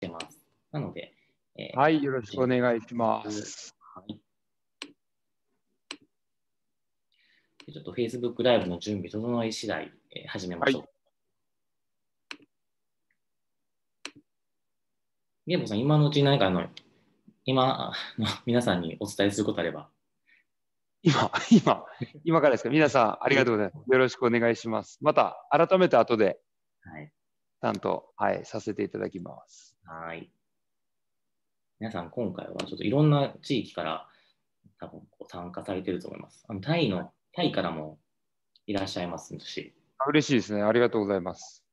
してます。なので、えー、はい、よろしくお願いします。はい、ちょっと Facebook ライブの準備整い次第、えー、始めましょう。はいーボさん、今のうちに何かあの、今の皆さんにお伝えすることあれば。今、今、今からですか皆さん、ありがとうございます。よろしくお願いします。また、改めて後で、はい、担当、はい、させていただきます。はい。皆さん、今回はちょっといろんな地域から多分こう参加されてると思います。あのタイの、タイからもいらっしゃいますし。嬉しいですね。ありがとうございます。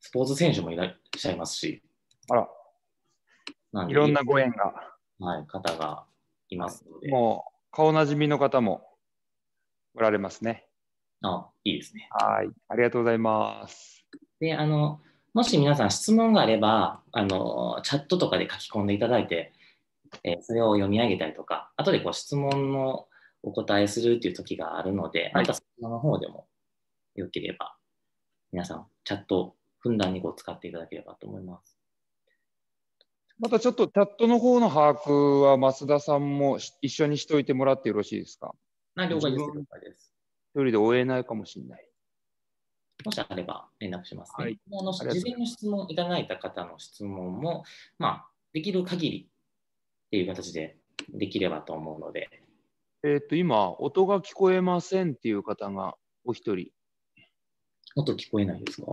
スポーツ選手もいらっしゃいますし。あら。なんいろんなご縁が。はい、方がいますので。もう、顔なじみの方もおられますね。あ、いいですね。はい。ありがとうございます。で、あの、もし皆さん質問があれば、あの、チャットとかで書き込んでいただいて、えー、それを読み上げたりとか、後でこう質問のお答えするっていう時があるので、またそちらの方でもよければ、皆さん、チャットをふんだんにこう使っていただければと思います。またちょっとチャットの方の把握は増田さんも一緒にしておいてもらってよろしいですか何了解です。一人で終えないかもしれない。もしあれば連絡しますね。はい、の事前の質問いただいた方の質問も、まあ、できる限りっていう形でできればと思うので。えっと、今、音が聞こえませんっていう方がお一人。音聞こえないですか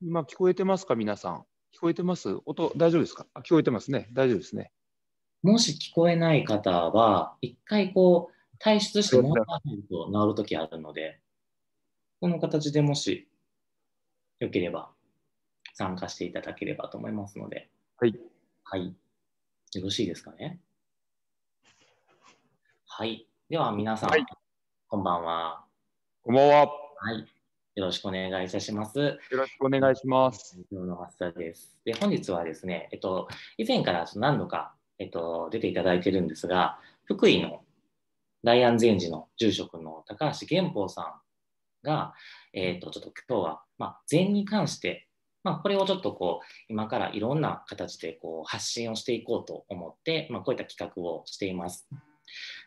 今、聞こえてますか、皆さん。聞こえてます音、大丈夫ですかあ聞こえてますね。大丈夫ですね。もし聞こえない方は、一回こう、退出してもらわないと治るときあるので。この形でもし、よければ参加していただければと思いますので。はい。はい。よろしいですかね。はい。では皆さん、はい、こんばんは。こんばんは。はい。よろしくお願いいたします。よろしくお願いします。今日の発作です。で、本日はですね、えっと、以前から何度か、えっと、出ていただいてるんですが、福井の大安禅寺の住職の高橋玄法さんが、えっ、ー、と、ちょっと今日は、まあ、禅に関して、まあ、これをちょっとこう、今からいろんな形でこう発信をしていこうと思って、まあ、こういった企画をしています。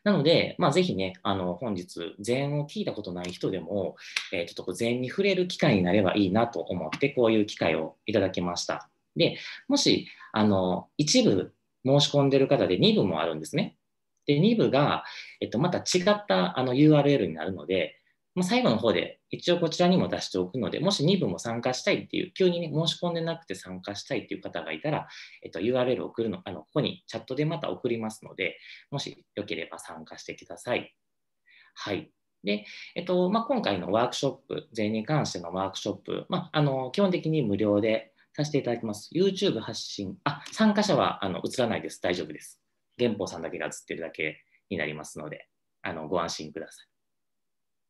なので、まあ、ぜひね、あの本日、禅を聞いたことない人でも、えー、ちょっとこう禅に触れる機会になればいいなと思って、こういう機会をいただきました。で、もし、あの一部申し込んでる方で2部もあるんですね。で、2部が、えっと、また違ったあの URL になるので、まあ、最後の方で一応こちらにも出しておくので、もし2部も参加したいっていう、急にね、申し込んでなくて参加したいっていう方がいたら、えっと、URL を送るの、あの、ここにチャットでまた送りますので、もしよければ参加してください。はい。で、えっと、まあ、今回のワークショップ、税に関してのワークショップ、まあ、あの、基本的に無料でさせていただきます。YouTube 発信、あ、参加者は、あの、映らないです。大丈夫です。原本さんだけが映ってるだけになりますので、あの、ご安心ください。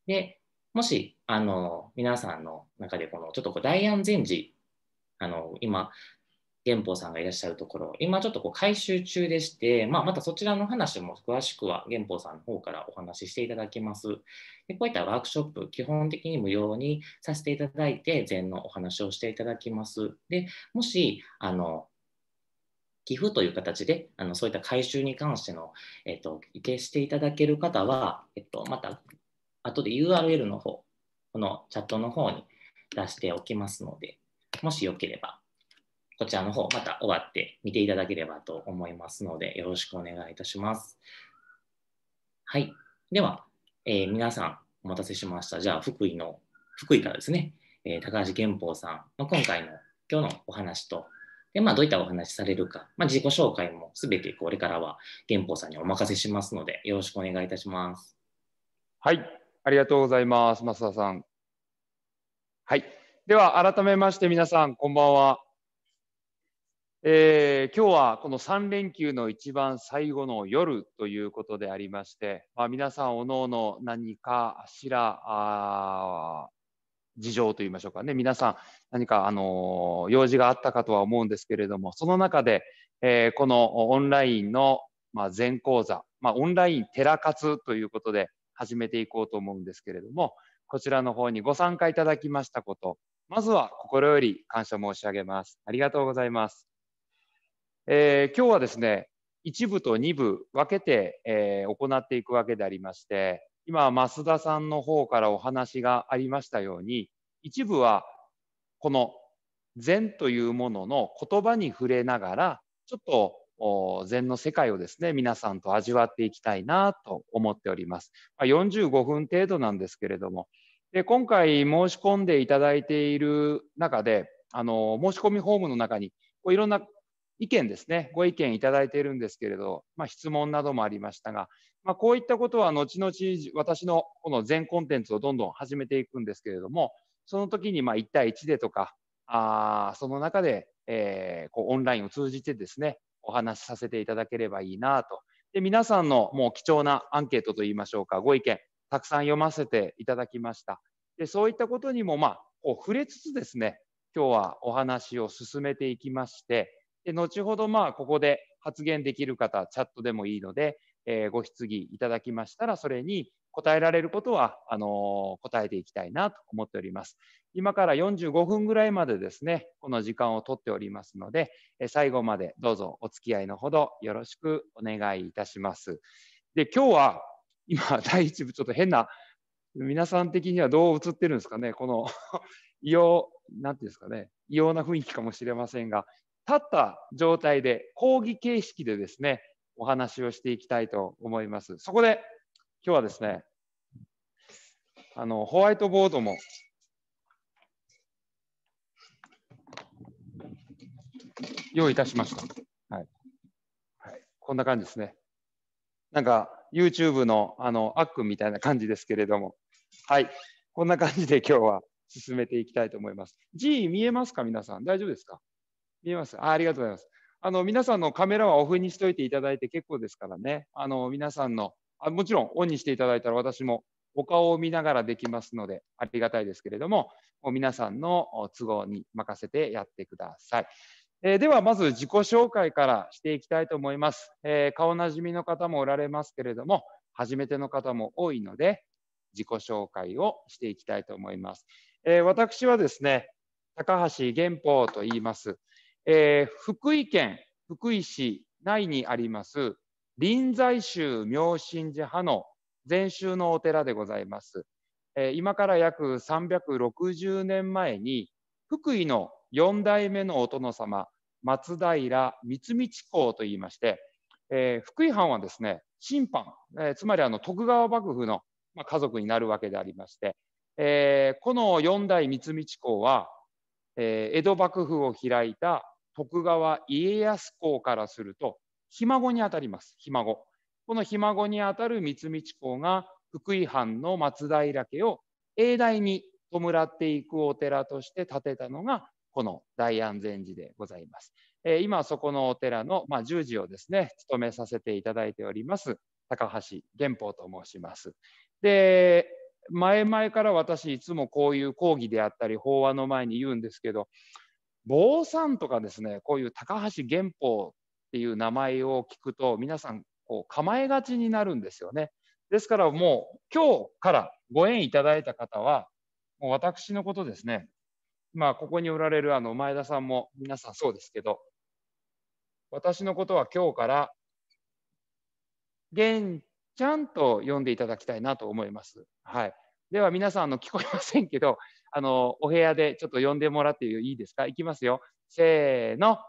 で、もし、あの、皆さんの中で、この、ちょっとこう、大安禅寺、あの、今、元宝さんがいらっしゃるところ、今ちょっとこう回収中でして、まあ、またそちらの話も詳しくは元宝さんの方からお話ししていただきます。でこういったワークショップ、基本的に無料にさせていただいて、禅のお話をしていただきます。でもしあの寄付という形であのそういった回収に関しての、えっと、受けしていただける方は、えっと、また後で URL の方、このチャットの方に出しておきますので、もしよければ、こちらの方、また終わって見ていただければと思いますので、よろしくお願いいたします。はい。では、えー、皆さん、お待たせしました。じゃあ、福井の、福井からですね、えー、高橋玄宝さんの今回の、今日のお話と、でまあ、どういったお話されるか、まあ、自己紹介もすべてこれからは玄宝さんにお任せしますので、よろしくお願いいたします。はい。ありがとうございます、増田さん。はい。では、改めまして皆さん、こんばんは。えー、今日はこの3連休の一番最後の夜ということでありまして、まあ、皆さんおのおの何かしら事情といいましょうかね皆さん何か、あの用事があったかとは思うんですけれどもその中で、えー、このオンラインの、まあ、全講座、まあ、オンライン寺活ということで、始めていこうと思うんですけれども、こちらの方にご参加いただきましたこと、まずは心より感謝申し上げます。ありがとうございます。えー、今日はですね、1部と2部分けて、えー、行っていくわけでありまして、今、増田さんの方からお話がありましたように、一部はこの善というものの言葉に触れながら、ちょっと禅の世界をですね、皆さんと味わっていきたいなと思っております。ま45分程度なんですけれども、で今回申し込んでいただいている中で、あの申し込みフォームの中にこういろんな意見ですね、ご意見いただいているんですけれど、まあ、質問などもありましたが、まあ、こういったことは後々私のこの全コンテンツをどんどん始めていくんですけれども、その時にま1対1でとか、あその中で、えー、こうオンラインを通じてですね、お話しさせていただければいいなと。で皆さんのもう貴重なアンケートといいましょうかご意見たくさん読ませていただきました。でそういったことにもまあこう触れつつですね今日はお話を進めていきましてで後ほどまあここで発言できる方チャットでもいいので、えー、ご質疑いただきましたらそれに答えられることはあの答えていきたいなと思っております。今から45分ぐらいまでですね、この時間をとっておりますので、最後までどうぞお付き合いのほどよろしくお願いいたします。で、今日は今、第1部、ちょっと変な、皆さん的にはどう映ってるんですかね、この 異様、なんていうんですかね、異様な雰囲気かもしれませんが、立った状態で講義形式でですね、お話をしていきたいと思います。そこで今日はですね、あのホワイトボードも用意いたしました。はい。はい、こんな感じですね。なんか YouTube のあのアックみたいな感じですけれども、はい。こんな感じで今日は進めていきたいと思います。G 見えますか皆さん。大丈夫ですか見えますあありがとうございます。あの皆さんのカメラはオフにしといていただいて結構ですからね。あの皆さんのあもちろんオンにしていただいたら私もお顔を見ながらできますのでありがたいですけれども、皆さんの都合に任せてやってください。えー、ではまず自己紹介からしていきたいと思います、えー、顔なじみの方もおられますけれども、初めての方も多いので、自己紹介をしていきたいと思います。えー、私はですね、高橋玄法と言います。え福井県福井市内にあります臨済宗明神寺派の禅宗のお寺でございます。え今から約360年前に福井の4代目のお殿様松平光道公といいまして、えー、福井藩はですね審判、えー、つまりあの徳川幕府の、まあ、家族になるわけでありまして、えー、この4代光道公は、え江戸幕府を開いた徳川家康公からするとひ孫にあたりますひ孫。このひ孫にあたる三道公が福井藩の松平家を永代に弔っていくお寺として建てたのがこの大安禅寺でございます。えー、今そこのお寺の、まあ、十持をですね務めさせていただいております高橋玄法と申します。で前々から私いつもこういう講義であったり法話の前に言うんですけど坊さんとかですねこういう高橋玄法っていう名前を聞くと皆さんこう構えがちになるんですよね。ですからもう今日からご縁いただいた方は、もう私のことですね、まあここにおられるあの前田さんも皆さんそうですけど、私のことは今日から、玄ちゃんと呼んでいただきたいなと思います。はい。では皆さん、あの聞こえませんけど、あのお部屋でちょっと呼んでもらっていいですかいきますよ。せーの。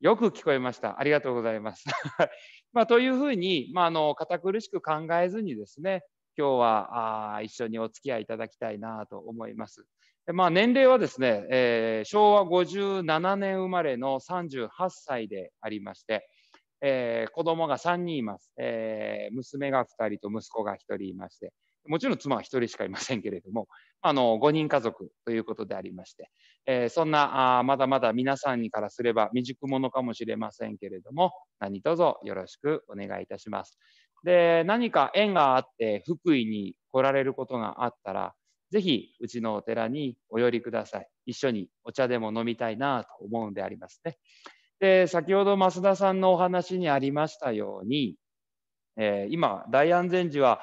よく聞こえました。ありがとうございます。まあ、というふうに、まあ、あの堅苦しく考えずにですね、今日はあ一緒にお付き合いいただきたいなと思います。まあ、年齢はですね、えー、昭和57年生まれの38歳でありまして、えー、子供が3人います、えー、娘が2人と息子が1人いまして、もちろん妻は1人しかいませんけれども、あの5人家族ということでありまして、えそんなあまだまだ皆さんにからすれば未熟者かもしれませんけれども何卒よろしくお願いいたします。で何か縁があって福井に来られることがあったらぜひうちのお寺にお寄りください。一緒にお茶でも飲みたいなと思うんでありますね。で先ほど増田さんのお話にありましたように、えー、今大安禅寺は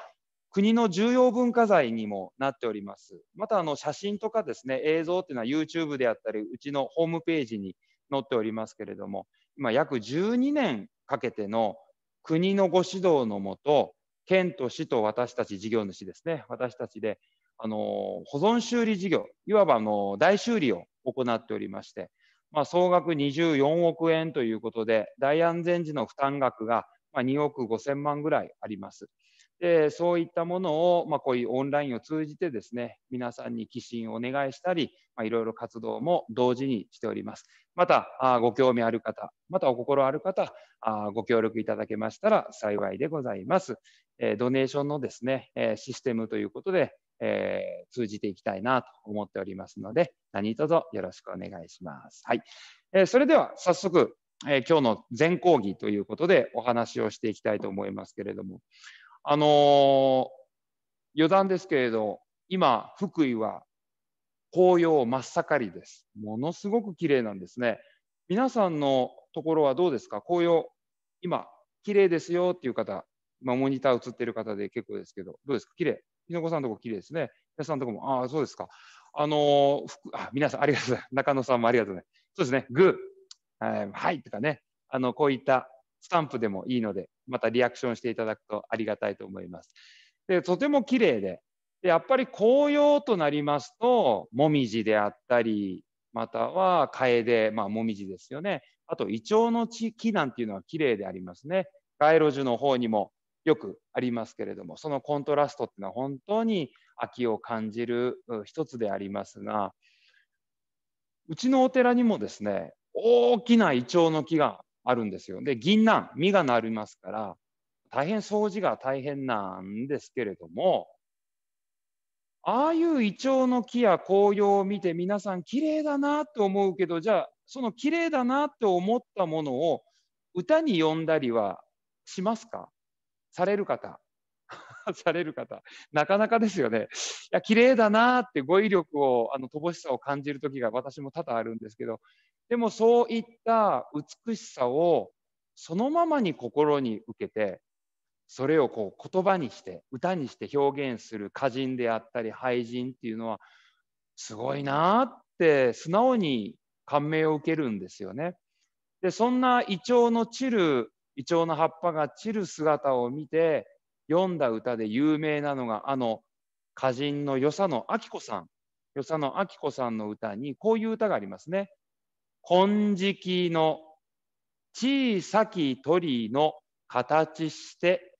国の重要文化財にもなっております。またあの写真とかですね映像っていうのは YouTube であったりうちのホームページに載っておりますけれども今約12年かけての国のご指導のもと県と市と私たち事業主ですね私たちであの保存修理事業いわばの大修理を行っておりまして、まあ、総額24億円ということで大安全時の負担額が2億5000万ぐらいあります。でそういったものを、まあ、こういうオンラインを通じてですね、皆さんに寄進をお願いしたり、まあ、いろいろ活動も同時にしております。また、あご興味ある方、またお心ある方あ、ご協力いただけましたら幸いでございます。えー、ドネーションのですね、えシステムということで、えー、通じていきたいなと思っておりますので、何卒よろしくお願いします。はい。えー、それでは早速、えー、今日の全講義ということでお話をしていきたいと思いますけれども、あのー、余談ですけれど、今、福井は紅葉真っ盛りです。ものすごく綺麗なんですね。皆さんのところはどうですか紅葉、今、綺麗ですよっていう方、今、モニター映ってる方で結構ですけど、どうですか綺麗きのこさんのとこ綺麗ですね。皆さんのとこも、ああ、そうですか。あのー、あ、皆さん、ありがとうございます。中野さんもありがとうね。そうですね、グー、はいとかね、あの、こういったスタンプでもいいので、またリアクションしていただくとありがたいと思います。でとても綺麗でで、やっぱり紅葉となりますと、もみじであったり、またはカエデ、まあ、もみじですよね。あと、イチョウの木なんていうのは綺麗でありますね。街路樹の方にもよくありますけれども、そのコントラストっていうのは本当に秋を感じる一つでありますが、うちのお寺にもですね、大きなイチョウの木があるんですよ。で、銀杏、実がなりますから、大変掃除が大変なんですけれども、ああいうイチョウの木や紅葉を見て皆さん綺麗だなと思うけど、じゃあその綺麗だなと思ったものを歌に呼んだりはしますかされる方。される方。なかなかですよね。いや、綺麗だなって語彙力を、あの、乏しさを感じる時が私も多々あるんですけど、でもそういった美しさをそのままに心に受けてそれをこう言葉にして歌にして表現する歌人であったり俳人っていうのはすごいなって素直に感銘を受けるんですよね。でそんなイチョウの散るイチョウの葉っぱが散る姿を見て読んだ歌で有名なのがあの歌人の与謝野明子さん与謝野明子さんの歌にこういう歌がありますね。金色の小さき鳥の形して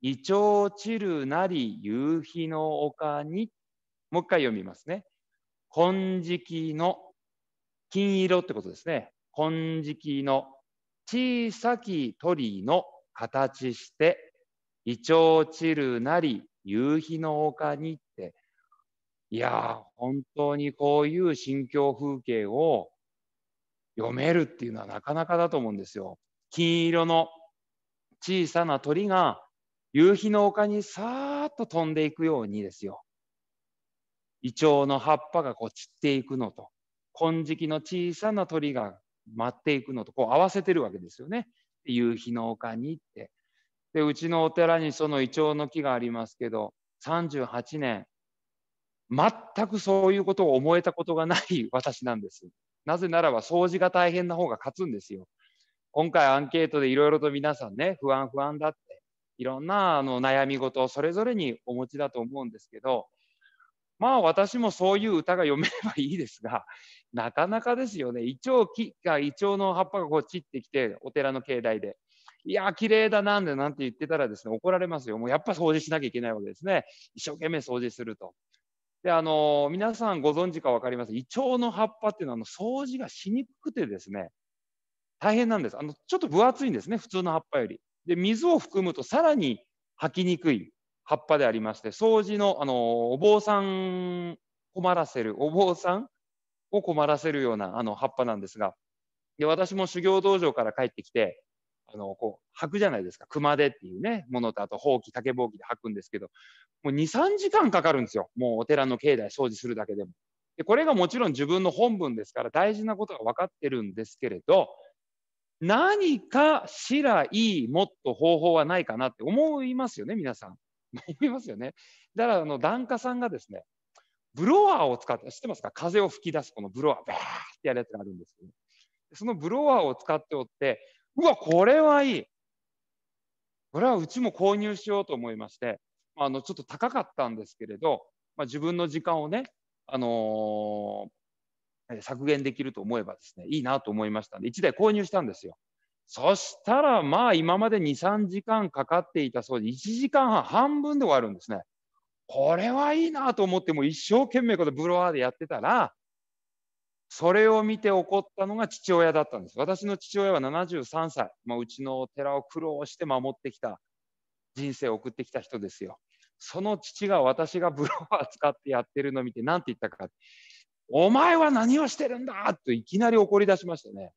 イチョウ散るなり夕日の丘にもう一回読みますね金色の金色ってことですね金色の小さき鳥の形してイチョウ散るなり夕日の丘にっていや本当にこういう心境風景を読めるっていうのはなかなかだと思うんですよ。金色の小さな鳥が夕日の丘にさーっと飛んでいくようにですよ。イチョウの葉っぱがこう散っていくのと、金色の小さな鳥が舞っていくのとこう合わせてるわけですよね。夕日の丘に行って。で、うちのお寺にそのイチョウの木がありますけど、38年、全くそういうことを思えたことがない私なんです。なぜならば掃除が大変な方が勝つんですよ。今回アンケートでいろいろと皆さんね、不安不安だって、いろんなあの悩み事をそれぞれにお持ちだと思うんですけど、まあ私もそういう歌が読めればいいですが、なかなかですよね。胃腸がの葉っぱがこう散ってきて、お寺の境内で。いや、綺麗だなんでなんて言ってたらですね、怒られますよ。もうやっぱ掃除しなきゃいけないわけですね。一生懸命掃除すると。であの皆さんご存知か分かりますイチョウの葉っぱっていうのはあの掃除がしにくくてですね大変なんですあのちょっと分厚いんですね普通の葉っぱよりで水を含むとさらに履きにくい葉っぱでありまして掃除のあのお坊さん困らせるお坊さんを困らせるようなあの葉っぱなんですがで私も修行道場から帰ってきてあの、こう、履くじゃないですか。熊手っていうね、ものと、あと、ほうき、竹ぼうきで履くんですけど、もう2、3時間かかるんですよ。もうお寺の境内掃除するだけでも。で、これがもちろん自分の本文ですから、大事なことが分かってるんですけれど、何かしらいい、もっと方法はないかなって思いますよね、皆さん。思いますよね。だから、あの、檀家さんがですね、ブロワーを使って、知ってますか風を吹き出すこのブロワー、バーってやるやつがあるんですけど、ね、そのブロワーを使っておって、うわ、これはいい。これはうちも購入しようと思いまして、あの、ちょっと高かったんですけれど、まあ、自分の時間をね、あのー、削減できると思えばですね、いいなと思いましたんで、1台購入したんですよ。そしたら、まあ、今まで2、3時間かかっていたそうで、1時間半、半分で終わるんですね。これはいいなと思って、もう一生懸命このブロワーでやってたら、それを見て怒ったのが父親だったんです。私の父親は73歳、まあ、うちのお寺を苦労して守ってきた人生を送ってきた人ですよ。その父が私がブロワー使ってやってるのを見て何て言ったか。お前は何をしてるんだといきなり怒り出しましたね。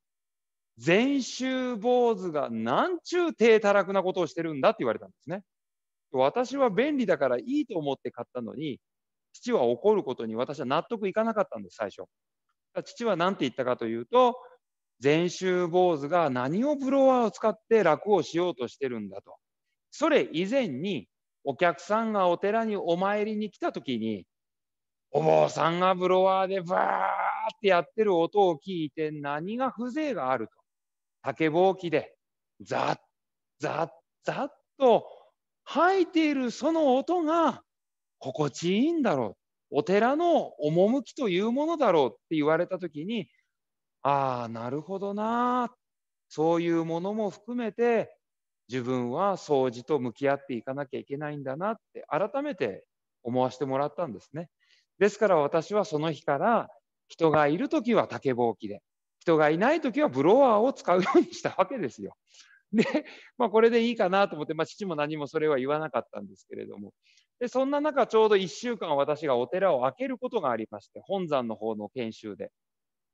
禅宗坊主がなんちゅう低たらくなことをしてるんだって言われたんですね。私は便利だからいいと思って買ったのに、父は怒ることに私は納得いかなかったんです、最初。父は何て言ったかというと、禅宗坊主が何をブロワーを使って楽をしようとしてるんだと。それ以前に、お客さんがお寺にお参りに来た時に、お坊さんがブロワーでバーってやってる音を聞いて何が風情があると。竹ぼうきでザッザッザッと吐いているその音が心地いいんだろう。お寺の趣というものだろうって言われた時にああなるほどなそういうものも含めて自分は掃除と向き合っていかなきゃいけないんだなって改めて思わせてもらったんですね。ですから私はその日から人がいる時は竹ぼうきで人がいない時はブロワーを使うようにしたわけですよ。で、まあ、これでいいかなと思って、まあ、父も何もそれは言わなかったんですけれどもで、そんな中、ちょうど1週間私がお寺を開けることがありまして、本山の方の研修で。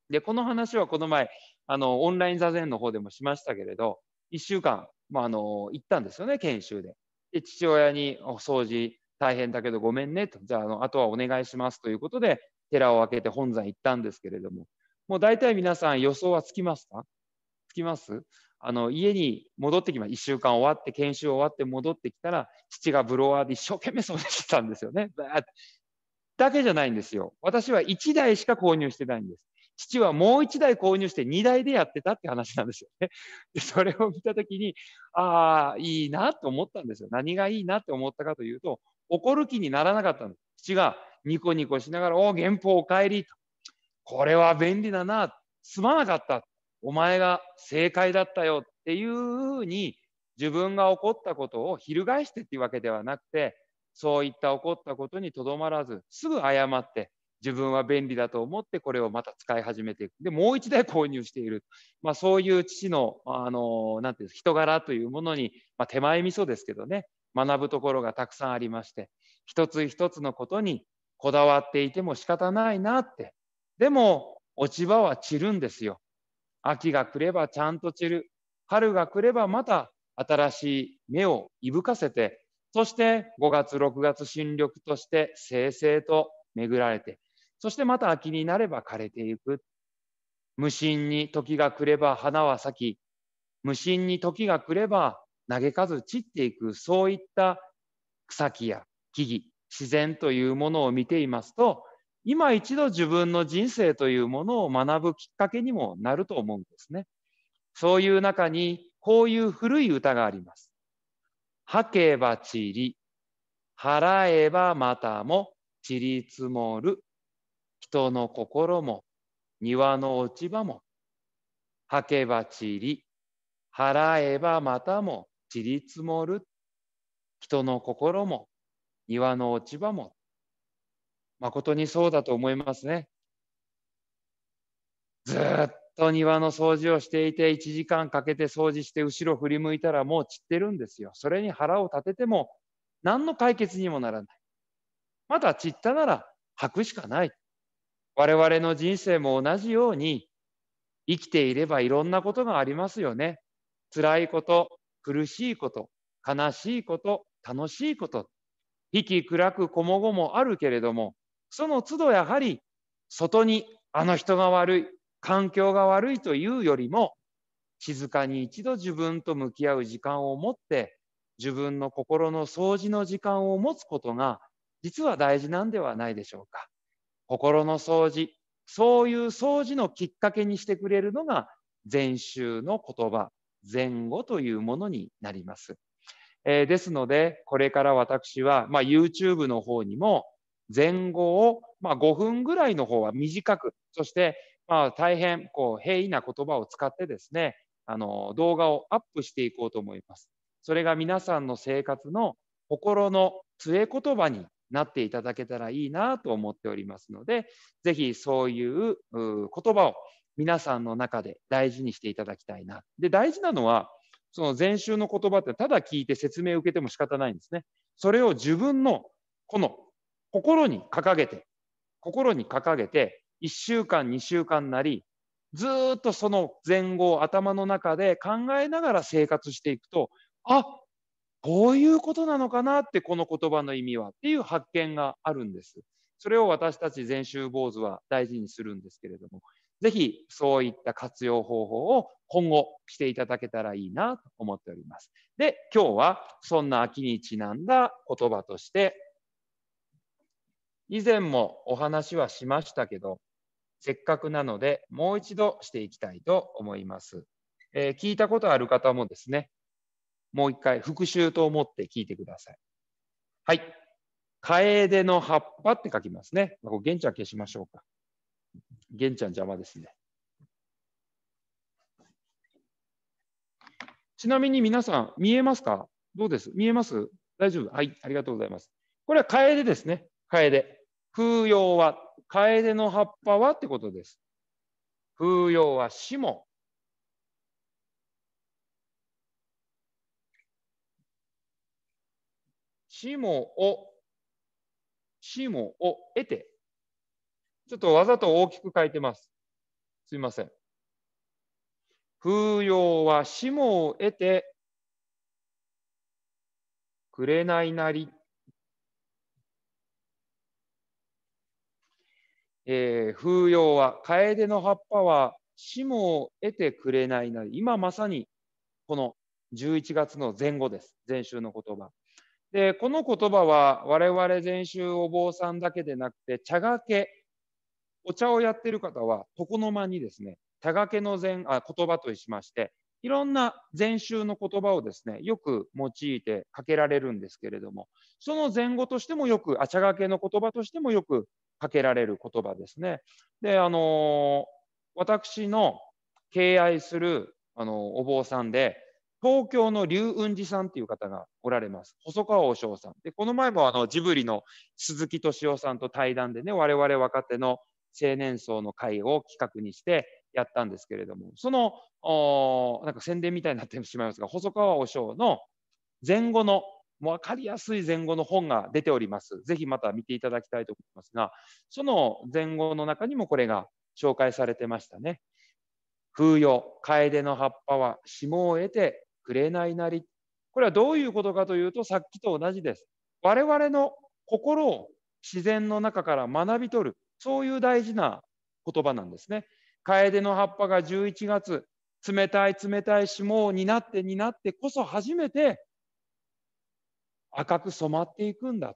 で、この話はこの前、あの、オンライン座禅の方でもしましたけれど、1週間、まあ、あの、行ったんですよね、研修で。で、父親に、お掃除大変だけどごめんねと、じゃあ、あの、あとはお願いしますということで、寺を開けて本山行ったんですけれども、もう大体皆さん予想はつきますかつきますあの家に戻ってきます1週間終わって研修終わって戻ってきたら父がブロワーで一生懸命掃除してたんですよねだけじゃないんですよ私は1台しか購入してないんです父はもう1台購入して2台でやってたって話なんですよね でそれを見た時にああいいなと思ったんですよ何がいいなって思ったかというと怒る気にならなかったんです父がニコニコしながら「おお原稿お帰り」とこれは便利だなすまなかったお前が正解だったよっていうふうに自分が起こったことを翻してっていうわけではなくてそういった起こったことにとどまらずすぐ謝って自分は便利だと思ってこれをまた使い始めていくでもう一台購入している、まあ、そういう父のあのなんていう人柄というものに、まあ、手前味噌ですけどね学ぶところがたくさんありまして一つ一つのことにこだわっていても仕方ないなってでも落ち葉は散るんですよ秋が来ればちゃんと散る。春が来ればまた新しい芽をいぶかせて、そして5月、6月、新緑として清々と巡られて、そしてまた秋になれば枯れていく。無心に時が来れば花は咲き、無心に時が来れば嘆かず散っていく、そういった草木や木々、自然というものを見ていますと、今一度自分の人生というものを学ぶきっかけにもなると思うんですね。そういう中に、こういう古い歌があります。吐けば散り、払えばまたも散り積もる。人の心も、庭の落ち葉も、吐けば散り、払えばまたも散り積もる。人の心も、庭の落ち葉も、誠にそうだと思いますね。ずっと庭の掃除をしていて、1時間かけて掃除して、後ろ振り向いたらもう散ってるんですよ。それに腹を立てても、何の解決にもならない。まだ散ったなら吐くしかない。我々の人生も同じように、生きていればいろんなことがありますよね。辛いこと、苦しいこと、悲しいこと、楽しいこと、息き暗くこもごもあるけれども、その都度やはり外にあの人が悪い環境が悪いというよりも静かに一度自分と向き合う時間を持って自分の心の掃除の時間を持つことが実は大事なんではないでしょうか。心の掃除そういう掃除のきっかけにしてくれるのが禅宗の言葉前後というものになります。えー、ですのでこれから私は、まあ、YouTube の方にも前後を、まあ、5分ぐらいの方は短く、そして、まあ、大変こう平易な言葉を使ってですね、あの動画をアップしていこうと思います。それが皆さんの生活の心の杖言葉になっていただけたらいいなと思っておりますので、ぜひそういう言葉を皆さんの中で大事にしていただきたいな。で、大事なのは、その前週の言葉ってただ聞いて説明を受けても仕方ないんですね。それを自分のこの心に掲げて、心に掲げて、1週間、2週間なり、ずっとその前後を頭の中で考えながら生活していくと、あこういうことなのかなって、この言葉の意味はっていう発見があるんです。それを私たち禅宗坊主は大事にするんですけれども、ぜひそういった活用方法を今後していただけたらいいなと思っております。で、今日はそんな秋にちなんだ言葉として、以前もお話はしましたけど、せっかくなのでもう一度していきたいと思います。えー、聞いたことある方もですね、もう一回復習と思って聞いてください。はい。カエデの葉っぱって書きますね。これ、玄ちゃん消しましょうか。玄ちゃん邪魔ですね。ちなみに皆さん、見えますかどうです見えます大丈夫はい、ありがとうございます。これはカエデですね。カエデ。風葉は、楓の葉っぱはってことです。風葉は死も。死もを、死もを得て。ちょっとわざと大きく書いてます。すいません。風葉は死もを得て、くれないなりえー、風陽は、楓の葉っぱは、死も得てくれないなり、今まさにこの11月の前後です、前週の言葉。で、この言葉は、我々前週お坊さんだけでなくて、茶がけ、お茶をやってる方は、床の間にですね、茶がけの前あ言葉としまして、いろんな禅宗の言葉をですね、よく用いてかけられるんですけれども、その前後としてもよく、あちがけの言葉としてもよくかけられる言葉ですね。で、あの私の敬愛するあのお坊さんで、東京の龍雲寺さんっていう方がおられます。細川和尚さん。で、この前もあのジブリの鈴木敏夫さんと対談でね、我々若手の青年層の会を企画にしてやったんですけれども、その、なんか宣伝みたいになってしまいますが、細川和尚の前後のもう分かりやすい前後の本が出ております。ぜひまた見ていただきたいと思いますが、その前後の中にもこれが紹介されてましたね。風よ、楓の葉っぱは霜を得てくれないなり。これはどういうことかというと、さっきと同じです。我々の心を自然の中から学び取る、そういう大事な言葉なんですね。楓の葉っぱが11月、冷たい冷たい霜になってになってこそ初めて赤く染まっていくんだ。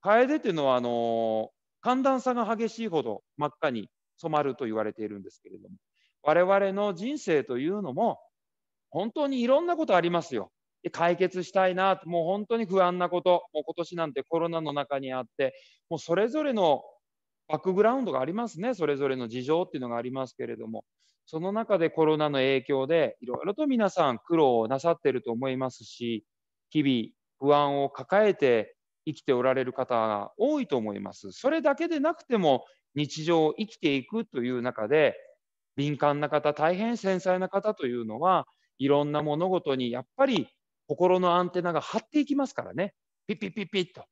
楓ってというのはあの寒暖差が激しいほど真っ赤に染まると言われているんですけれども我々の人生というのも本当にいろんなことありますよ。解決したいなもう本当に不安なこともう今年なんてコロナの中にあってもうそれぞれのバックグラウンドがありますねそれぞれの事情っていうのがありますけれどもその中でコロナの影響でいろいろと皆さん苦労をなさってると思いますし日不安を抱えて生きておられる方が多いと思います。それだけでなくても日常を生きていくという中で敏感な方大変繊細な方というのはいろんな物事にやっぱり心のアンテナが張っていきますからねピッピッピッピッと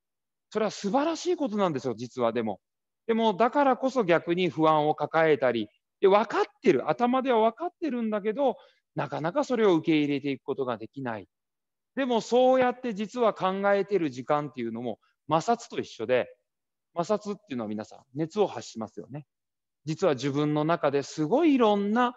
それは素晴らしいことなんですよ実はでもでもだからこそ逆に不安を抱えたりで分かってる頭では分かってるんだけどなかなかそれを受け入れていくことができないでもそうやって実は考えてる時間っていうのも摩擦と一緒で、摩擦っていうのは皆さん熱を発しますよね。実は自分の中ですごいいろんな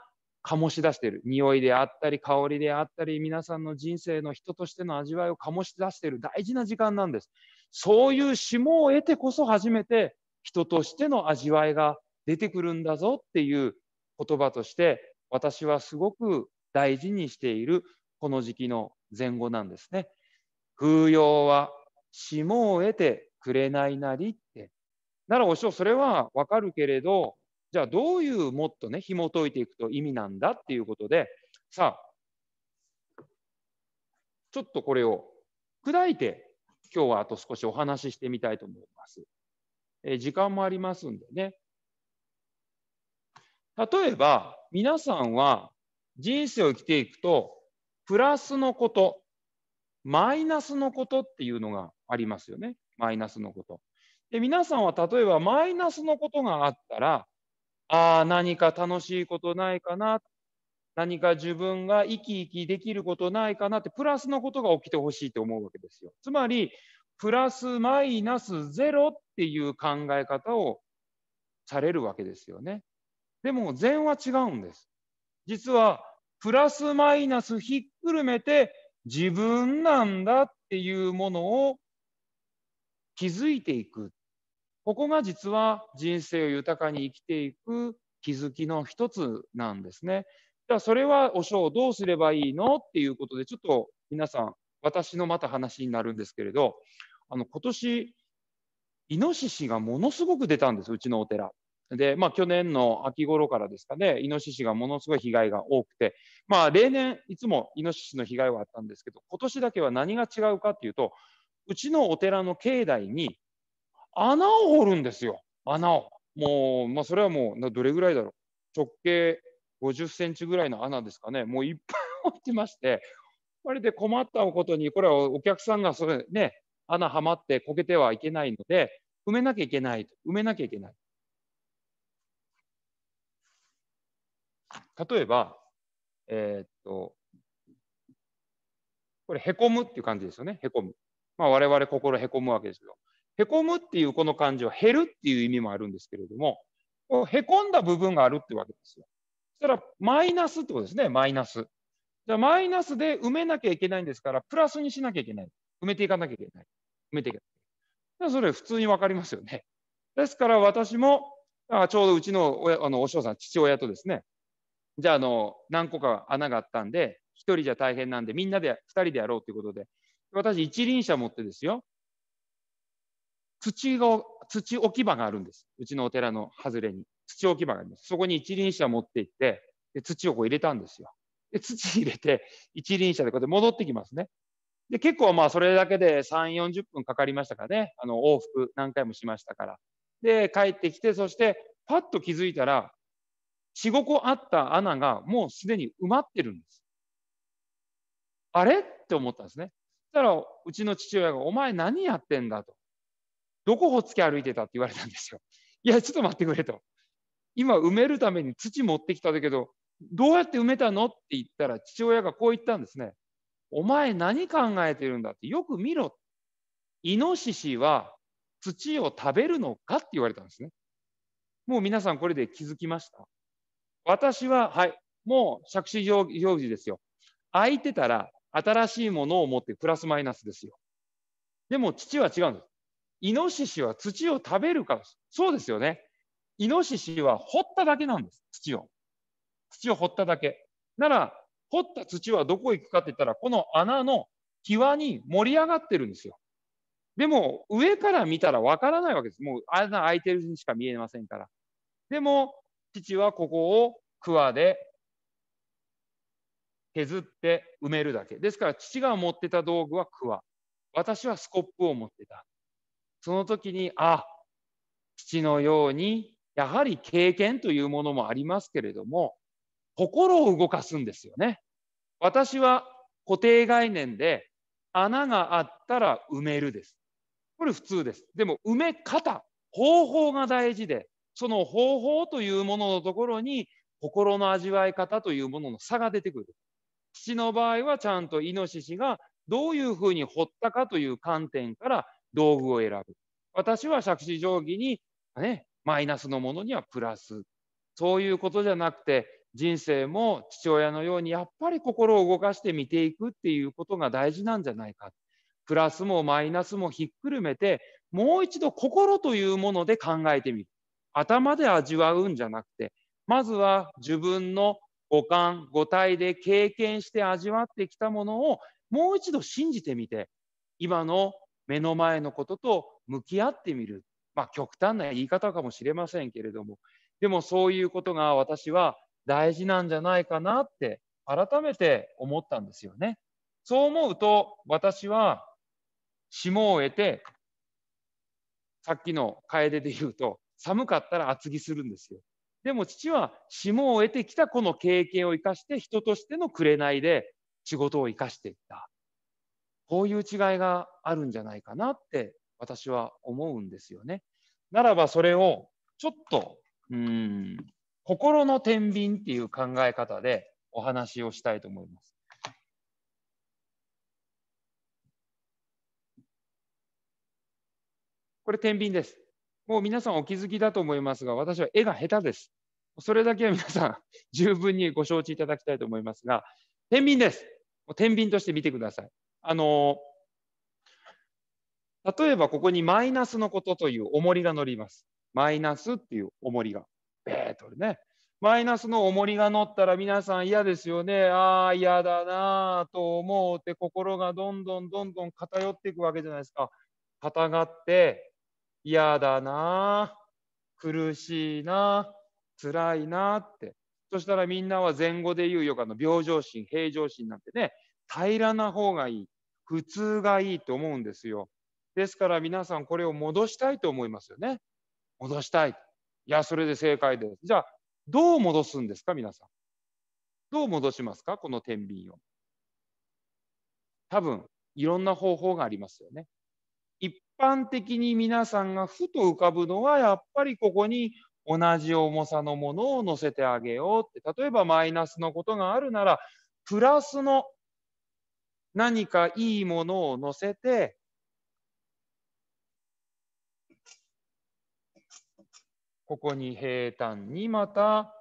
醸し出してる。匂いであったり、香りであったり、皆さんの人生の人としての味わいを醸し出してる大事な時間なんです。そういう霜を得てこそ初めて人としての味わいが出てくるんだぞっていう言葉として、私はすごく大事にしているこの時期の前後なんですね。風陽は霜を得てくれないなりって。ならお師匠それはわかるけれどじゃあどういうもっとね紐解いていくと意味なんだっていうことでさあちょっとこれを砕いて今日はあと少しお話ししてみたいと思います。え時間もありますんでね。例えば皆さんは人生を生きていくとプラスのこと、マイナスのことっていうのがありますよね。マイナスのこと。で皆さんは例えばマイナスのことがあったら、ああ、何か楽しいことないかな、何か自分が生き生きできることないかなって、プラスのことが起きてほしいと思うわけですよ。つまり、プラスマイナスゼロっていう考え方をされるわけですよね。でも、禅は違うんです。実は、プラスマイナスひっくるめて自分なんだっていうものを気づいていく。ここが実は人生を豊かに生きていく気づきの一つなんですね。じゃあそれはお嬢どうすればいいのっていうことでちょっと皆さん私のまた話になるんですけれどあの今年イノシシがものすごく出たんですうちのお寺。で、まあ、去年の秋頃からですかね、イノシシがものすごい被害が多くて、まあ、例年、いつもイノシシの被害はあったんですけど、今年だけは何が違うかっていうと、うちのお寺の境内に穴を掘るんですよ、穴を。もう、まあ、それはもう、どれぐらいだろう、直径50センチぐらいの穴ですかね、もういっぱい掘ってまして、まるで困ったことに、これはお客さんがそれね、穴はまってこけてはいけないので、埋めなきゃいけない、埋めなきゃいけない。例えば、えー、っと、これ、へこむっていう感じですよね。へこむ。まあ、我々心へこむわけですけど、へこむっていうこの感じは減るっていう意味もあるんですけれども、へこんだ部分があるってわけですよ。そしたら、マイナスってことですね、マイナス。じゃあ、マイナスで埋めなきゃいけないんですから、プラスにしなきゃいけない。埋めていかなきゃいけない。埋めていかなきゃいけない。それ普通に分かりますよね。ですから私も、あちょうどうちの親あのお師匠さん、父親とですね、じゃあ、あの、何個か穴があったんで、1人じゃ大変なんで、みんなで、2人でやろうということで、私、一輪車持ってですよ、土が、土置き場があるんです。うちのお寺の外れに。土置き場があります。そこに一輪車持って行って、で土をこう入れたんですよ。で土入れて、一輪車でこうやって戻ってきますね。で、結構まあ、それだけで3、40分かかりましたからね。あの、往復何回もしましたから。で、帰ってきて、そして、パッと気づいたら、4、5個あった穴がもうすでに埋まってるんです。あれって思ったんですね。そしたら、うちの父親が、お前何やってんだと。どこほっつき歩いてたって言われたんですよ。いや、ちょっと待ってくれと。今埋めるために土持ってきたんだけど、どうやって埋めたのって言ったら、父親がこう言ったんですね。お前何考えてるんだって、よく見ろ。イノシシは土を食べるのかって言われたんですね。もう皆さんこれで気づきました私は、はい、もう借子表示ですよ。空いてたら新しいものを持ってプラスマイナスですよ。でも土は違うんです。イノシシは土を食べるから、そうですよね。イノシシは掘っただけなんです、土を。土を掘っただけ。なら、掘った土はどこ行くかって言ったら、この穴の際に盛り上がってるんですよ。でも、上から見たらわからないわけです。もう穴開いてるにしか見えませんから。でも、父はここを桑で削って埋めるだけ。ですから父が持ってた道具は桑。私はスコップを持ってた。その時に、あ、父のように、やはり経験というものもありますけれども、心を動かすんですよね。私は固定概念で、穴があったら埋めるです。これ普通です。でも埋め方、方法が大事で、その方法というもののところに心の味わい方というものの差が出てくる。父の場合はちゃんとイノシシがどういうふうに掘ったかという観点から道具を選ぶ。私は杓子定規に、ね、マイナスのものにはプラス。そういうことじゃなくて人生も父親のようにやっぱり心を動かして見ていくっていうことが大事なんじゃないか。プラスもマイナスもひっくるめてもう一度心というもので考えてみる。頭で味わうんじゃなくてまずは自分の五感五体で経験して味わってきたものをもう一度信じてみて今の目の前のことと向き合ってみる、まあ、極端な言い方かもしれませんけれどもでもそういうことが私は大事なんじゃないかなって改めて思ったんですよね。そう思うと私は霜を得てさっきの楓で言うと寒かったら厚着するんですよ。でも父は霜を得てきたこの経験を生かして人としての紅で仕事を生かしていった。こういう違いがあるんじゃないかなって私は思うんですよね。ならばそれをちょっとうん心の天秤っていう考え方でお話をしたいと思います。これ天秤です。もう皆さんお気づきだと思いますが、私は絵が下手です。それだけは皆さん、十分にご承知いただきたいと思いますが、天秤です。天秤として見てください。あの例えばここにマイナスのことという重りが乗ります。マイナスっていう重りが。ベーとね。マイナスの重りが乗ったら皆さん嫌ですよね。ああ、嫌だなと思うって心がどんどんどんどん偏っていくわけじゃないですか。偏って嫌だな、苦しいな、辛いなって。そしたらみんなは前後で言うよかの平常心、平常心なんてね、平らな方がいい、普通がいいと思うんですよ。ですから皆さんこれを戻したいと思いますよね。戻したい。いや、それで正解です。じゃあ、どう戻すんですか、皆さん。どう戻しますか、この天秤を。多分、いろんな方法がありますよね。般的に皆さんがふと浮かぶのはやっぱりここに同じ重さのものを乗せてあげようって例えばマイナスのことがあるならプラスの何かいいものを乗せてここに平坦にまた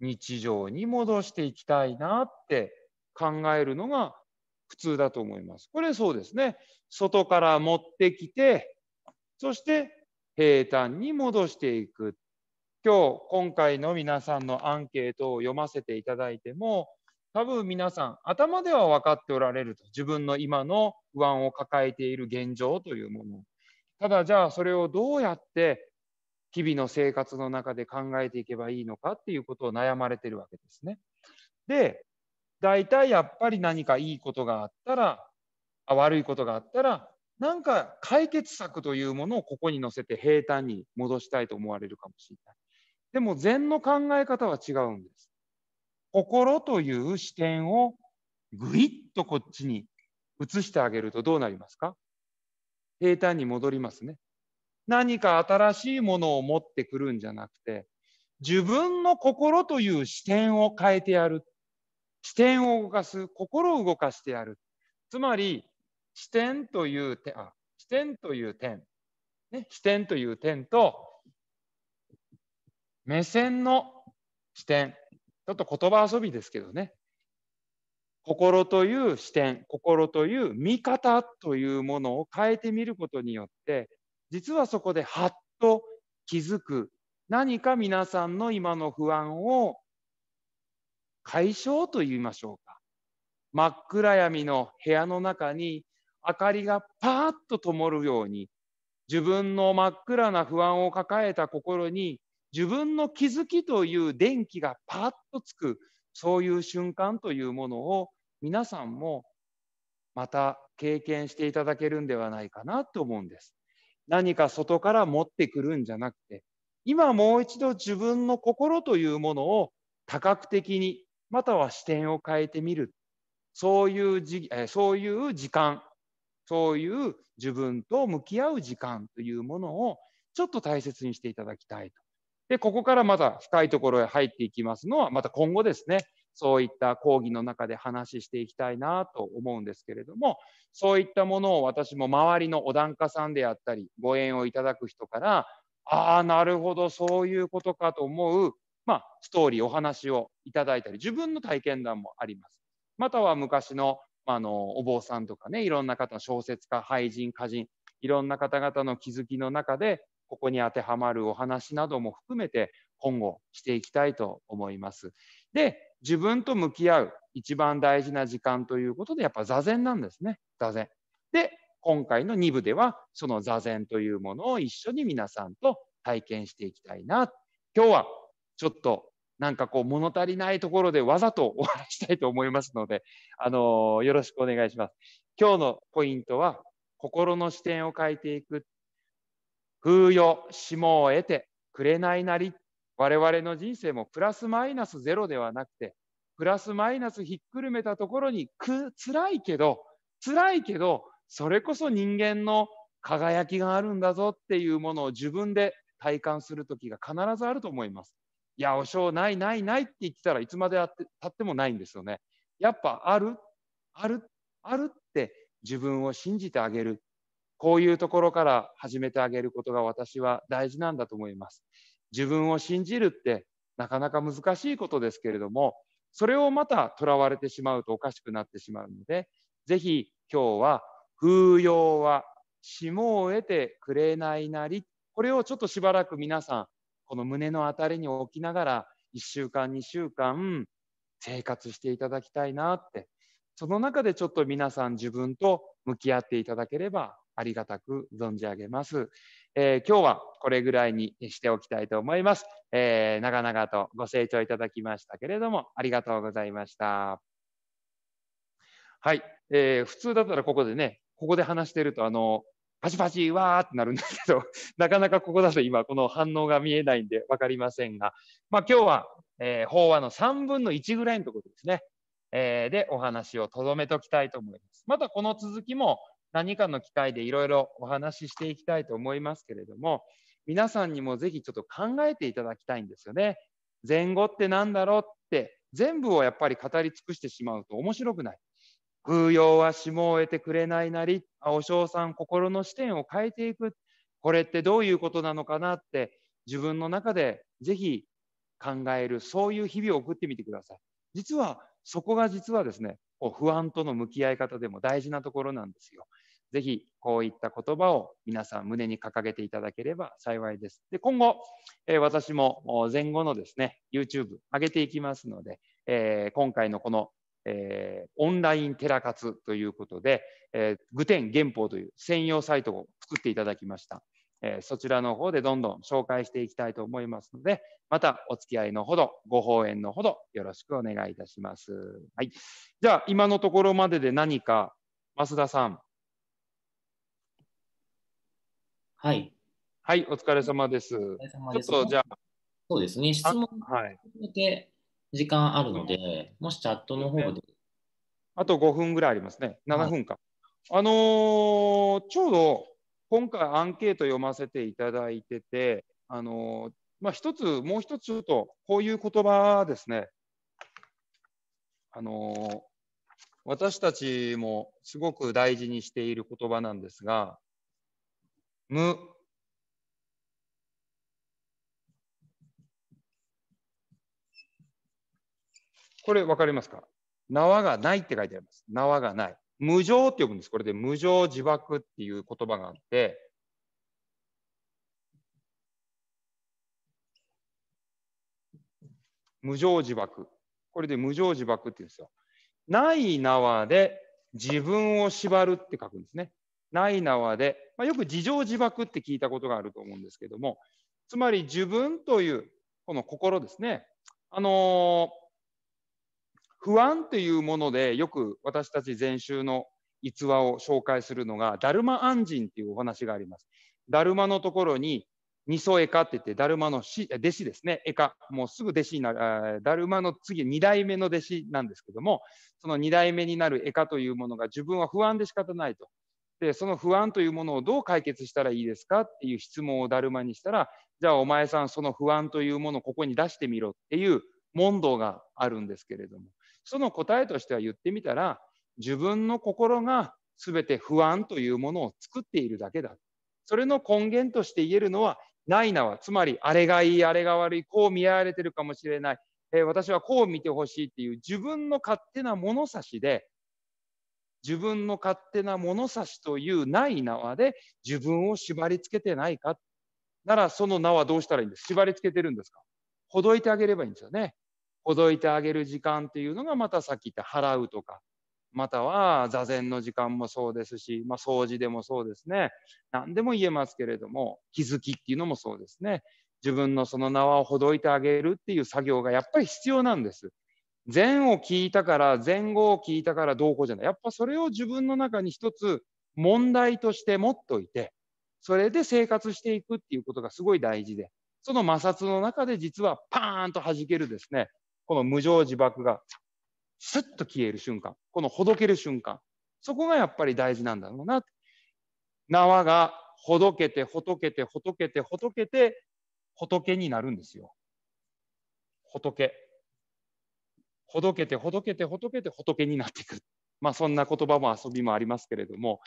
日常に戻していきたいなって考えるのが普通だと思います。これそうですね。外から持ってきて、そして平坦に戻していく。今日、今回の皆さんのアンケートを読ませていただいても、多分皆さん、頭では分かっておられると。自分の今の不安を抱えている現状というもの。ただ、じゃあそれをどうやって日々の生活の中で考えていけばいいのかっていうことを悩まれてるわけですね。で、大体やっぱり何かいいことがあったらあ悪いことがあったらなんか解決策というものをここに載せて平坦に戻したいと思われるかもしれない。でも禅の考え方は違うんです。心という視点をぐいっとこっちに移してあげるとどうなりますか平坦に戻りますね。何か新しいものを持ってくるんじゃなくて自分の心という視点を変えてやる視点を動かす、心を動かしてやる。つまり、視点という点、あ視点という点、ね、視点という点と、目線の視点、ちょっと言葉遊びですけどね、心という視点、心という見方というものを変えてみることによって、実はそこではっと気づく、何か皆さんの今の不安を解消と言いましょうか真っ暗闇の部屋の中に明かりがパーッと灯るように自分の真っ暗な不安を抱えた心に自分の気づきという電気がパッとつくそういう瞬間というものを皆さんもまた経験していただけるんではないかなと思うんです。何か外から持ってくるんじゃなくて今もう一度自分の心というものを多角的にまたは視点を変えてみるそういうじそういう時間そういう自分と向き合う時間というものをちょっと大切にしていただきたいと。でここからまた深いところへ入っていきますのはまた今後ですねそういった講義の中で話していきたいなと思うんですけれどもそういったものを私も周りのお檀家さんであったりご縁をいただく人からああなるほどそういうことかと思うまあ、ストーリー、お話をいただいたり、自分の体験談もあります。または昔のあのお坊さんとかね、いろんな方の小説家、俳人、歌人、いろんな方々の気づきの中で、ここに当てはまるお話なども含めて今後していきたいと思います。で、自分と向き合う一番大事な時間ということで、やっぱ座禅なんですね、座禅。で、今回の2部では、その座禅というものを一緒に皆さんと体験していきたいな。今日はちょっとなんかこう物足りないところでわざとお話したいと思いますので、あのよろしくお願いします。今日のポイントは、心の視点を変えていく。風よ、霜を得て、くれないなり。我々の人生もプラスマイナスゼロではなくて、プラスマイナスひっくるめたところにく、辛いけど、辛いけど、それこそ人間の輝きがあるんだぞっていうものを自分で体感する時が必ずあると思います。いや、お正ないないないって言ってたらいつまでたってもないんですよね。やっぱある、ある、あるって自分を信じてあげる。こういうところから始めてあげることが私は大事なんだと思います。自分を信じるってなかなか難しいことですけれども、それをまたとらわれてしまうとおかしくなってしまうので、ぜひ今日は風揚は霜を得てくれないなり、これをちょっとしばらく皆さんこの胸の辺りに置きながら、1週間、2週間、生活していただきたいなって、その中でちょっと皆さん自分と向き合っていただければありがたく存じ上げます。えー、今日はこれぐらいにしておきたいと思います。えー、長々とご清聴いただきましたけれども、ありがとうございました。はい、えー、普通だったらここでね、ここで話してると、あの、パチパチわーってなるんですけど、なかなかここだと今この反応が見えないんで分かりませんが、まあ、今日は、えー、飽の3分の1ぐらいのところですね、えー、でお話をとどめおきたいと思います。またこの続きも何かの機会でいろいろお話ししていきたいと思いますけれども、皆さんにもぜひちょっと考えていただきたいんですよね。前後って何だろうって全部をやっぱり語り尽くしてしまうと面白くない。風陽は霜を得てくれないなり、お嬢さん心の視点を変えていく。これってどういうことなのかなって自分の中でぜひ考える、そういう日々を送ってみてください。実はそこが実はですね、不安との向き合い方でも大事なところなんですよ。ぜひこういった言葉を皆さん胸に掲げていただければ幸いです。で今後、え私も前後のですね、YouTube 上げていきますので、え今回のこのえー、オンライン寺活ということで、えー、具ん原うという専用サイトを作っていただきました。えー、そちらの方でどんどん紹介していきたいと思いますので、またお付き合いのほど、ご講演のほどよろしくお願いいたします。はい。じゃあ、今のところまでで何か、増田さん。はい。はい、お疲れ様です。お疲れ様です。ちょっとじゃあ、そうですね、質問はい、時間あるので、もしチャットの方で。あと5分ぐらいありますね。7分か。あのー、ちょうど今回アンケート読ませていただいてて、あのー、まあ、一つ、もう一つちょっと、こういう言葉ですね。あのー、私たちもすごく大事にしている言葉なんですが、無これ分かりますか縄がないって書いてあります。縄がない。無常って呼ぶんです。これで無常自爆っていう言葉があって、無常自爆。これで無常自爆って言うんですよ。ない縄で自分を縛るって書くんですね。ない縄で、まあ、よく自情自爆って聞いたことがあると思うんですけども、つまり自分というこの心ですね。あのー不安っていうものでよく私たち禅宗の逸話を紹介するのがだるま安人っていうお話があります。だるまのところに二祖絵かって言って、だるまの弟子ですね、絵か、もうすぐ弟子になる、だるまの次、2代目の弟子なんですけども、その2代目になる絵かというものが自分は不安で仕方ないと。で、その不安というものをどう解決したらいいですかっていう質問をだるまにしたら、じゃあお前さん、その不安というものをここに出してみろっていう問答があるんですけれども、その答えとしては言ってみたら、自分の心が全て不安というものを作っているだけだ。それの根源として言えるのは、ないなは、つまり、あれがいい、あれが悪い、こう見合われてるかもしれない、えー、私はこう見てほしいっていう自分の勝手な物差しで、自分の勝手な物差しというない縄で自分を縛り付けてないかならその縄どうしたらいいんです縛り付けてるんですかほどいてあげればいいんですよねほどいてあげる時間っていうのがまたさっき言った払うとかまたは座禅の時間もそうですし、まあ、掃除でもそうですね何でも言えますけれども気づきっていうのもそうですね自分のその縄をほどいてあげるっていう作業がやっぱり必要なんです。禅を聞いたから禅語を聞いたからどうこうじゃないやっぱそれを自分の中に一つ問題として持っといてそれで生活していくっていうことがすごい大事でその摩擦の中で実はパーンと弾けるですねこの無常自爆がスッと消える瞬間、このほどける瞬間、そこがやっぱり大事なんだろうな。縄がほどけて、ほどけて、ほどけて、ほどけて、仏になるんですよ。仏。ほどけて、ほどけて、ほどけて、仏になってくる。まあ、そんな言葉も遊びもありますけれども、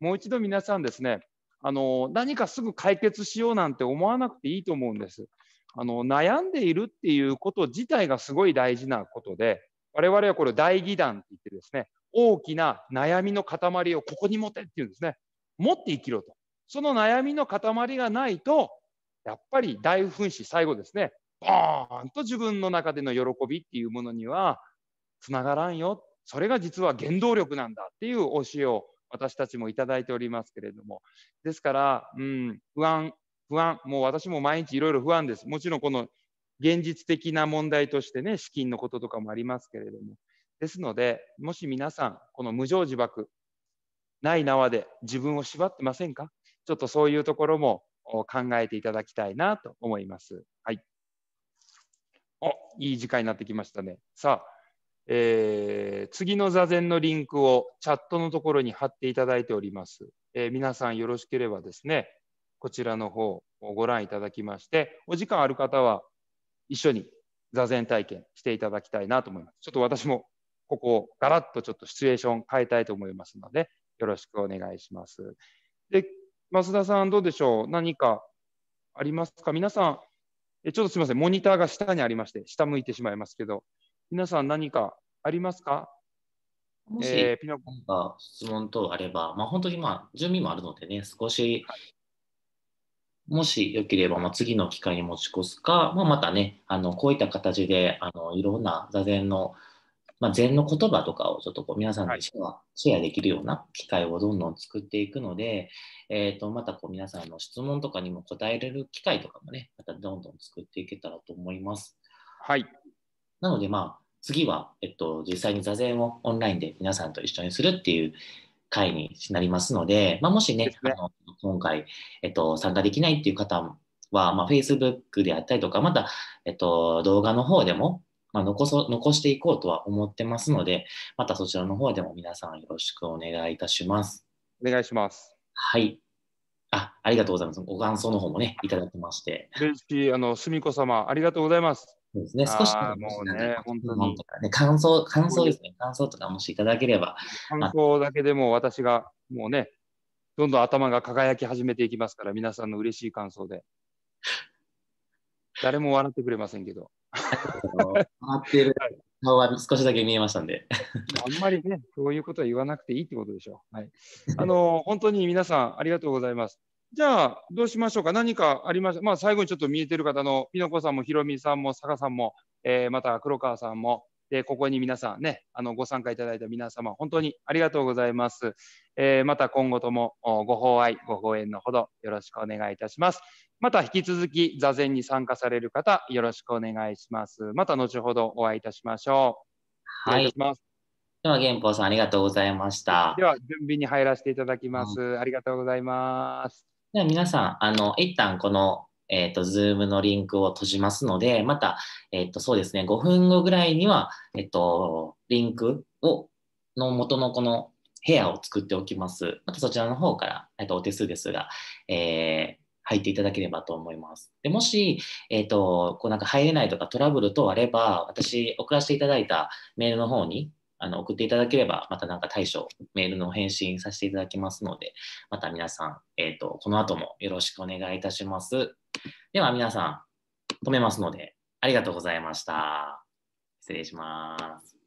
もう一度皆さんですね、あの何かすぐ解決しようなんて思わなくていいと思うんです。あの悩んでいるっていうこと自体がすごい大事なことで我々はこれを大義団って言ってですね大きな悩みの塊をここに持てっていうんですね持って生きろとその悩みの塊がないとやっぱり大噴死最後ですねボーンと自分の中での喜びっていうものにはつながらんよそれが実は原動力なんだっていう教えを私たちもいただいておりますけれどもですから、うん、不安不安、もう私も毎日いろいろ不安です。もちろんこの現実的な問題としてね、資金のこととかもありますけれども。ですので、もし皆さん、この無常自爆、ない縄で自分を縛ってませんかちょっとそういうところも考えていただきたいなと思います。はい。お、いい時間になってきましたね。さあ、えー、次の座禅のリンクをチャットのところに貼っていただいております。えー、皆さんよろしければですね、こちらの方をご覧いただきまして、お時間ある方は一緒に座禅体験していただきたいなと思います。ちょっと私もここをガラッとちょっとシチュエーション変えたいと思いますので、よろしくお願いします。で、増田さんどうでしょう何かありますか皆さん、えちょっとすみません、モニターが下にありまして、下向いてしまいますけど、皆さん何かありますかもし、えー、ピノコ質問等あれば、まあ、本当に、まあ、準備もあるのでね、少しもしよければ、まあ、次の機会に持ち越すか、まあ、またね、あのこういった形であのいろんな座禅の、まあ、禅の言葉とかをちょっとこう皆さんにシェアはい、シェアできるような機会をどんどん作っていくので、えーと、とまたこう皆さんの質問とかにも答えれる機会とかもね、またどんどん作っていけたらと思います。はい。なので、まあ、次は、えっと、実際に座禅をオンラインで皆さんと一緒にするっていう回になりますので、まあ、もしね、ねあの今回、えっと、参加できないっていう方は、まあ、Facebook であったりとか、また、えっと、動画の方でも、まあ、残そ残していこうとは思ってますので、またそちらの方でも皆さんよろしくお願いいたします。お願いします。はい。あありがとうございます。ご感想の方もね、いただきまして。嬉しい、あの、すみこ様、ありがとうございます。そうですね、少しもうね、本当に。ね、感想、感想ですね、感想とかもしいただければ。感想だけでも私が、もうね、どんどん頭が輝き始めていきますから、皆さんの嬉しい感想で。誰も笑ってくれませんけど。笑ってる顔は少しだけ見えましたんで。あんまりね、そういうことは言わなくていいってことでしょう。はい、あの本当に皆さん、ありがとうございます。じゃあ、どうしましょうか。何かありますまあ、最後にちょっと見えてる方の、ピノコさんも、ヒロミさんも、坂さんも、えー、また黒川さんも、で、ここに皆さんね、あの、ご参加いただいた皆様、本当にありがとうございます。えー、また今後ともご法愛、ご講演のほどよろしくお願いいたします。また引き続き座禅に参加される方、よろしくお願いします。また後ほどお会いいたしましょう。はい。いますでは、玄宝さん、ありがとうございました。では、準備に入らせていただきます。うん、ありがとうございます。では皆さん、あの、一旦この、えっ、ー、と、ズームのリンクを閉じますので、また、えっ、ー、と、そうですね、5分後ぐらいには、えっ、ー、と、リンクを、の元のこの部屋を作っておきます。またそちらの方から、えっと、お手数ですが、えー、入っていただければと思います。でもし、えっ、ー、と、こうなんか入れないとかトラブル等あれば、私、送らせていただいたメールの方に、あの送っていただければ、またなんか対処、メールの返信させていただきますので、また皆さん、えっ、ー、と、この後もよろしくお願いいたします。では皆さん、止めますので、ありがとうございました。失礼します。